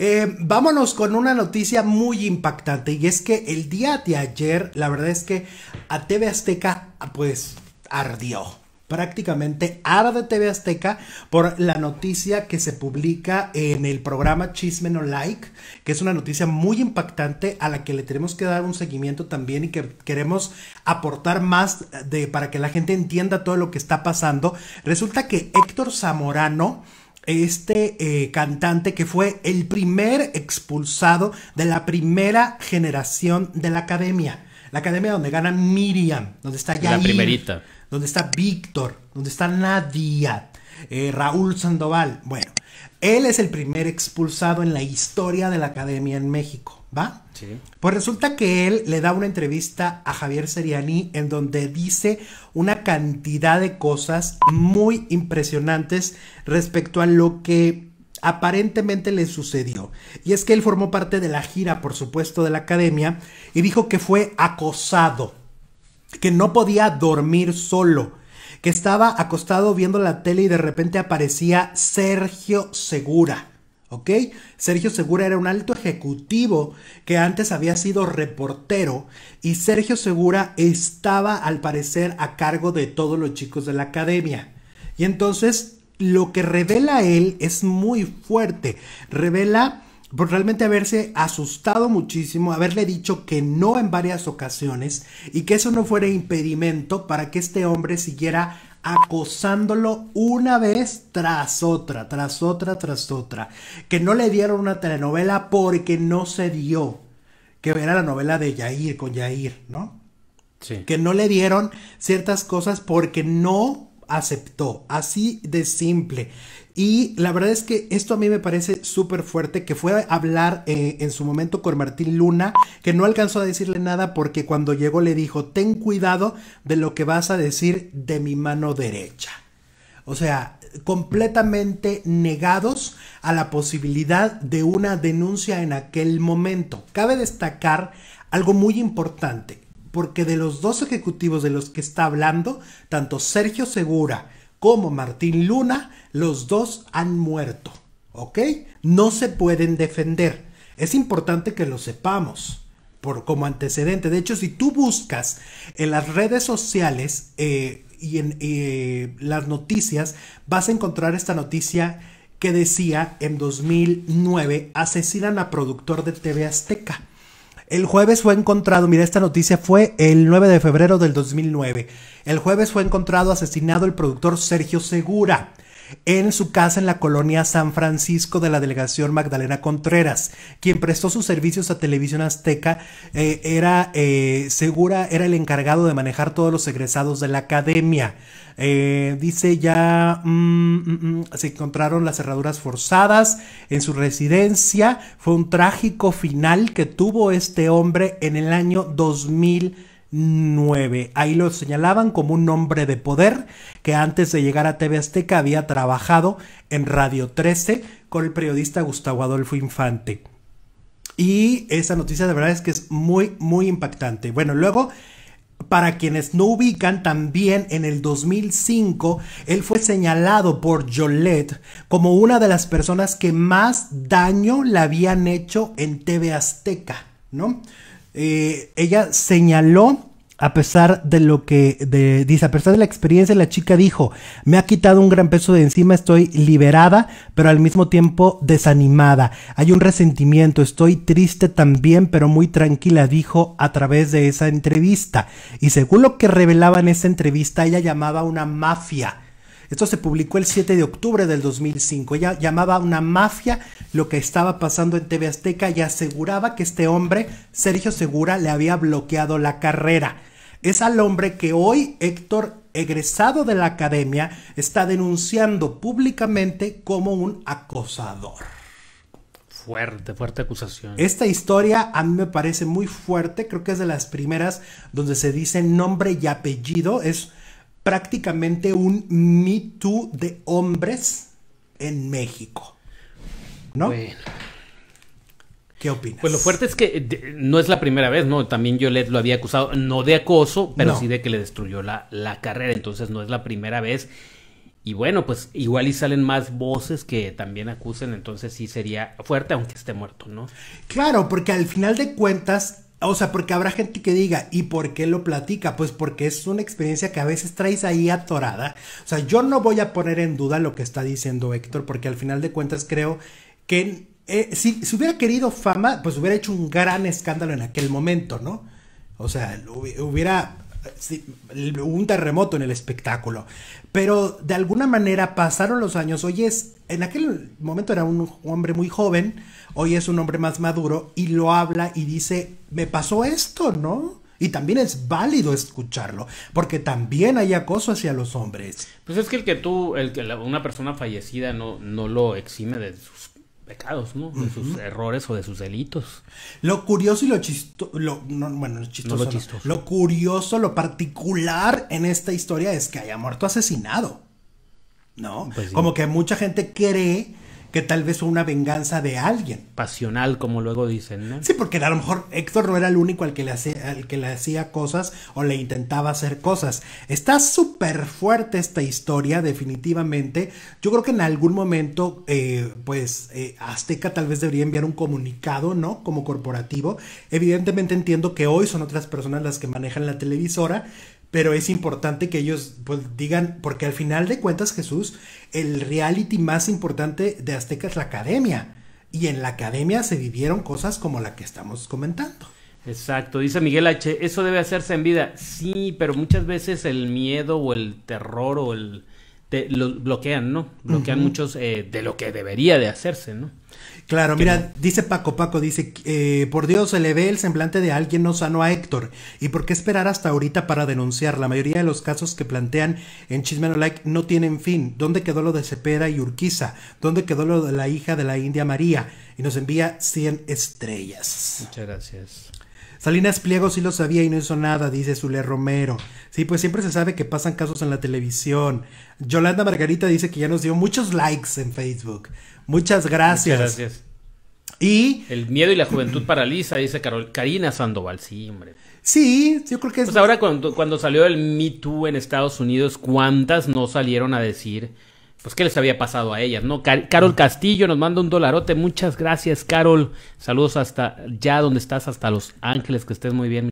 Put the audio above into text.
Eh, vámonos con una noticia muy impactante y es que el día de ayer, la verdad es que a TV Azteca pues ardió. Prácticamente arde TV Azteca por la noticia que se publica en el programa Chisme No Like, que es una noticia muy impactante a la que le tenemos que dar un seguimiento también y que queremos aportar más de, para que la gente entienda todo lo que está pasando. Resulta que Héctor Zamorano, este eh, cantante que fue el primer expulsado de la primera generación de la academia. La academia donde gana Miriam, donde está Yair, la primerita. donde está Víctor, donde está Nadia, eh, Raúl Sandoval. Bueno, él es el primer expulsado en la historia de la academia en México. ¿va? Sí. Pues resulta que él le da una entrevista a Javier Seriani en donde dice una cantidad de cosas muy impresionantes respecto a lo que aparentemente le sucedió. Y es que él formó parte de la gira, por supuesto, de la academia y dijo que fue acosado, que no podía dormir solo, que estaba acostado viendo la tele y de repente aparecía Sergio Segura ¿ok? Sergio Segura era un alto ejecutivo que antes había sido reportero y Sergio Segura estaba al parecer a cargo de todos los chicos de la academia. Y entonces lo que revela él es muy fuerte, revela por pues, realmente haberse asustado muchísimo, haberle dicho que no en varias ocasiones y que eso no fuera impedimento para que este hombre siguiera acosándolo una vez tras otra, tras otra, tras otra. Que no le dieron una telenovela porque no se dio. Que era la novela de Yair con Yair, ¿no? Que no le dieron ciertas cosas porque no aceptó, así de simple. Y la verdad es que esto a mí me parece súper fuerte, que fue a hablar eh, en su momento con Martín Luna, que no alcanzó a decirle nada porque cuando llegó le dijo, ten cuidado de lo que vas a decir de mi mano derecha. O sea, completamente negados a la posibilidad de una denuncia en aquel momento. Cabe destacar algo muy importante porque de los dos ejecutivos de los que está hablando, tanto Sergio Segura como Martín Luna, los dos han muerto, ¿ok? No se pueden defender. Es importante que lo sepamos por, como antecedente. De hecho, si tú buscas en las redes sociales eh, y en eh, las noticias, vas a encontrar esta noticia que decía en 2009 asesinan a productor de TV Azteca. El jueves fue encontrado, mira, esta noticia fue el 9 de febrero del 2009. El jueves fue encontrado asesinado el productor Sergio Segura en su casa en la colonia San Francisco de la delegación Magdalena Contreras, quien prestó sus servicios a Televisión Azteca, eh, era eh, segura, era el encargado de manejar todos los egresados de la academia. Eh, dice ya, mm, mm, mm, se encontraron las cerraduras forzadas en su residencia. Fue un trágico final que tuvo este hombre en el año 2000. 9. Ahí lo señalaban como un hombre de poder que antes de llegar a TV Azteca había trabajado en Radio 13 con el periodista Gustavo Adolfo Infante. Y esa noticia de verdad es que es muy, muy impactante. Bueno, luego, para quienes no ubican, también en el 2005, él fue señalado por Jolette como una de las personas que más daño le habían hecho en TV Azteca, ¿no? eh, ella señaló a pesar de lo que de, dice, a pesar de la experiencia, la chica dijo, me ha quitado un gran peso de encima, estoy liberada, pero al mismo tiempo desanimada. Hay un resentimiento, estoy triste también, pero muy tranquila, dijo a través de esa entrevista. Y según lo que revelaba en esa entrevista, ella llamaba una mafia esto se publicó el 7 de octubre del 2005. Ella llamaba una mafia lo que estaba pasando en TV Azteca y aseguraba que este hombre, Sergio Segura, le había bloqueado la carrera. Es al hombre que hoy Héctor, egresado de la academia, está denunciando públicamente como un acosador. Fuerte, fuerte acusación. Esta historia a mí me parece muy fuerte, creo que es de las primeras donde se dice nombre y apellido, es prácticamente un Me Too de hombres en México. ¿No? ¿Qué opinas? Pues lo fuerte es que no es la primera vez, ¿no? También Yolette lo había acusado, no de acoso, pero sí de que le destruyó la, la carrera. Entonces no es la primera vez. Y bueno, pues igual y salen más voces que también acusen, entonces sí sería fuerte, aunque esté muerto, ¿no? Claro, porque al final de cuentas, o sea, porque habrá gente que diga, ¿y por qué lo platica? Pues porque es una experiencia que a veces traes ahí atorada. O sea, yo no voy a poner en duda lo que está diciendo Héctor, porque al final de cuentas creo que eh, si, si, hubiera querido fama, pues hubiera hecho un gran escándalo en aquel momento, ¿no? O sea, hubiera un terremoto en el espectáculo. Pero de alguna manera pasaron los años. Hoy es, en aquel momento era un hombre muy joven, hoy es un hombre más maduro y lo habla y dice, me pasó esto, ¿no? Y también es válido escucharlo, porque también hay acoso hacia los hombres. Pues es que el que tú, el que una persona fallecida no, no lo exime de sus pecados, ¿no? De sus errores o de sus delitos. Lo curioso y lo chistoso, bueno, no lo, chistoso. lo curioso, lo particular en esta historia es que haya muerto asesinado, ¿no? Pues Como que mucha gente cree que tal vez fue una venganza de alguien. Pasional, como luego dicen, ¿no? Sí, porque a lo mejor Héctor no era el único al que le hacía, al que le hacía cosas o le intentaba hacer cosas. Está súper fuerte esta historia, definitivamente. Yo creo que en algún momento, eh, pues, eh, Azteca tal vez debería enviar un comunicado, ¿no? Como corporativo. Evidentemente entiendo que hoy son otras personas las que manejan la televisora, pero es importante que ellos pues, digan, porque al final de cuentas, Jesús, el reality más importante de Azteca es la academia. Y en la academia se vivieron cosas como la que estamos comentando. Exacto, dice Miguel H., eso debe hacerse en vida. Sí, pero muchas veces el miedo o el terror o el, los bloquean, ¿no? Bloquean muchos eh, de lo que debería de hacerse, ¿no? Claro, mira, dice Paco, Paco dice, eh, por Dios, se le ve el semblante de alguien no sano a Héctor. ¿Y por qué esperar hasta ahorita para denunciar? La mayoría de los casos que plantean en Chisme Like no tienen fin. ¿Dónde quedó lo de Cepeda y Urquiza? ¿Dónde quedó lo de la hija de la India María? Y nos envía 100 estrellas. Muchas gracias. Salinas Pliego sí lo sabía y no hizo nada, dice Zule Romero. Sí, pues siempre se sabe que pasan casos en la televisión. Yolanda Margarita dice que ya nos dio muchos likes en Facebook. Muchas gracias. gracias. Y. El miedo y la juventud paraliza, dice Carol, Karina Sandoval. Sí, hombre. Sí, yo creo que es. Pues ahora, cuando, cuando salió el Me Too en Estados Unidos, ¿cuántas no salieron a decir pues qué les había pasado a ellas, ¿no? Carol Castillo nos manda un dolarote. Muchas gracias, Carol. Saludos hasta ya donde estás, hasta Los Ángeles, que estés muy bien.